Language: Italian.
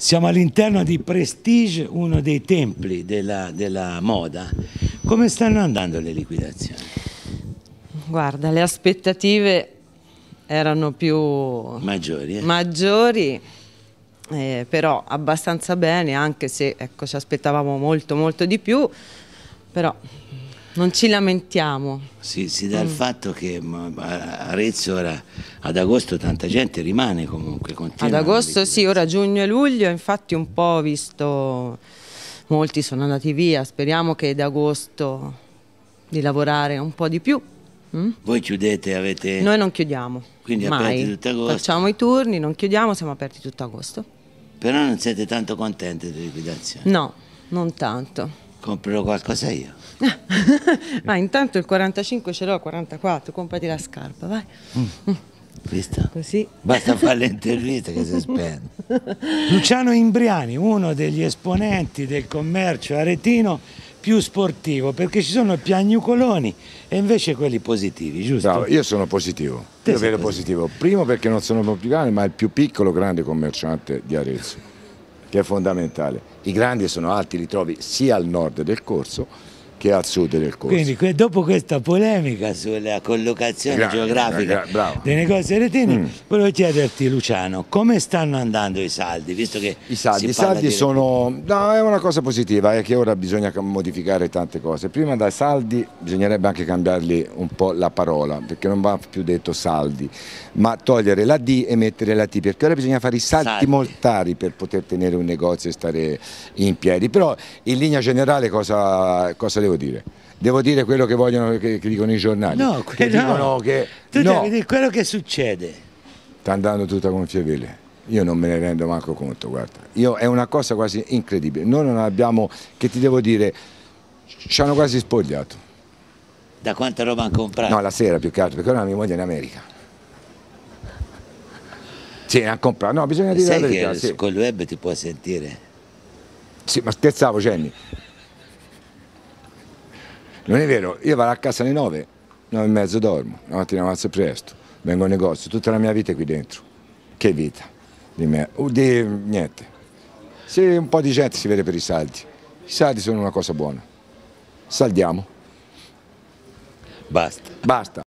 Siamo all'interno di Prestige, uno dei templi della, della moda. Come stanno andando le liquidazioni? Guarda, le aspettative erano più maggiori, eh? maggiori eh, però abbastanza bene, anche se ecco, ci aspettavamo molto molto di più, però non ci lamentiamo. Si, si dà mm. il fatto che mm, Arezzo ora, ad agosto tanta gente rimane comunque. Ad agosto sì, ora giugno e luglio, infatti un po' visto, molti sono andati via, speriamo che ad agosto di lavorare un po' di più. Mm? Voi chiudete, avete... Noi non chiudiamo. Quindi aperti tutto agosto. Facciamo i turni, non chiudiamo, siamo aperti tutto agosto. Però non siete tanto contenti delle liquidazioni? No, non tanto. Comprerò qualcosa io. Ma intanto il 45 ce l'ho, 44, comprati la scarpa, vai. Mm. Visto? Così. Basta fare l'intervista che si spende. Luciano Imbriani, uno degli esponenti del commercio aretino più sportivo, perché ci sono piagnucoloni e invece quelli positivi, giusto? No, io sono positivo, Te io vedo positivo. positivo. Primo perché non sono più grande, ma il più piccolo grande commerciante di Arezzo che è fondamentale. I grandi sono alti, li trovi sia al nord del corso che al sud del corso. Quindi dopo questa polemica sulla collocazione grazie, geografica grazie, dei negozi retini, mm. volevo chiederti Luciano, come stanno andando i saldi? Visto che I saldi, i saldi di... sono... No, è una cosa positiva, è che ora bisogna modificare tante cose. Prima dai saldi bisognerebbe anche cambiargli un po' la parola, perché non va più detto saldi, ma togliere la D e mettere la T, perché ora bisogna fare i salti, saldi. mortari per poter tenere un negozio e stare in piedi. Però in linea generale cosa, cosa devo devo dire? Devo dire quello che vogliono che, che dicono i giornali. No, que- che no. Che, tu no. devi dire quello che succede. Sta andando tutta con fievele. Io non me ne rendo manco conto, guarda. Io, è una cosa quasi incredibile. Noi non abbiamo, che ti devo dire, ci hanno quasi spogliato. Da quanta roba hanno comprato? No, la sera più che altro, perché ora mia moglie in America. Sì, hanno comprato. No, bisogna dire Sai la verità. Che sì. Col web ti può sentire. Sì, ma scherzavo, Jenny. Non è vero, io vado a casa alle 9, 9 e mezzo dormo, la mattina alzo presto, vengo al negozio, tutta la mia vita è qui dentro. Che vita di me, di niente. Se un po' di gente si vede per i saldi, i saldi sono una cosa buona. Saldiamo. Basta. Basta.